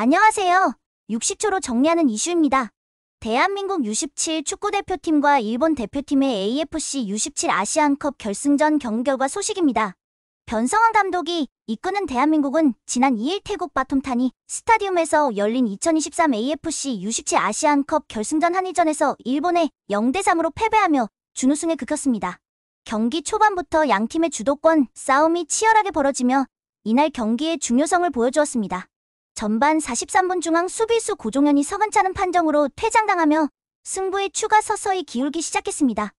안녕하세요. 60초로 정리하는 이슈입니다. 대한민국 U17 축구대표팀과 일본 대표팀의 AFC U17 아시안컵 결승전 경결과 소식입니다. 변성환 감독이 이끄는 대한민국은 지난 2일 태국 바톰타니 스타디움에서 열린 2023 AFC U17 아시안컵 결승전 한일전에서 일본에 0대3으로 패배하며 준우승에 극혔습니다. 경기 초반부터 양팀의 주도권 싸움이 치열하게 벌어지며 이날 경기의 중요성을 보여주었습니다. 전반 43분 중앙 수비수 고종현이 서근찮은 판정으로 퇴장당하며 승부에 추가 서서히 기울기 시작했습니다.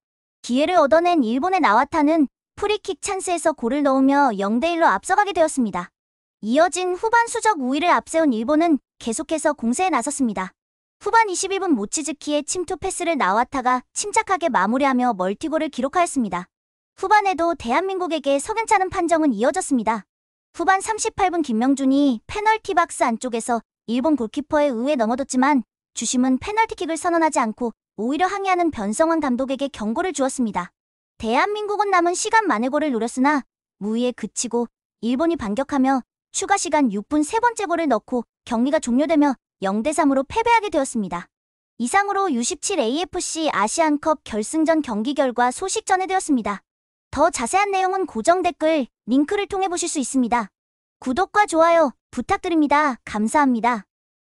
기회를 얻어낸 일본의 나와타는 프리킥 찬스에서 골을 넣으며 0대1로 앞서가게 되었습니다. 이어진 후반 수적 우위를 앞세운 일본은 계속해서 공세에 나섰습니다. 후반 2 1분 모치즈키의 침투 패스를 나와타가 침착하게 마무리하며 멀티골을 기록하였습니다. 후반에도 대한민국에게 석연찮은 판정은 이어졌습니다. 후반 38분 김명준이 페널티 박스 안쪽에서 일본 골키퍼의 의에 넘어졌지만 주심은 페널티킥을 선언하지 않고 오히려 항의하는 변성원 감독에게 경고를 주었습니다. 대한민국은 남은 시간 만의 골을 노렸으나 무위에 그치고 일본이 반격하며 추가 시간 6분 세 번째 골을 넣고 경기가 종료되며 0대3으로 패배하게 되었습니다. 이상으로 U17 AFC 아시안컵 결승전 경기 결과 소식 전해드렸습니다. 더 자세한 내용은 고정 댓글 링크를 통해 보실 수 있습니다. 구독과 좋아요 부탁드립니다. 감사합니다.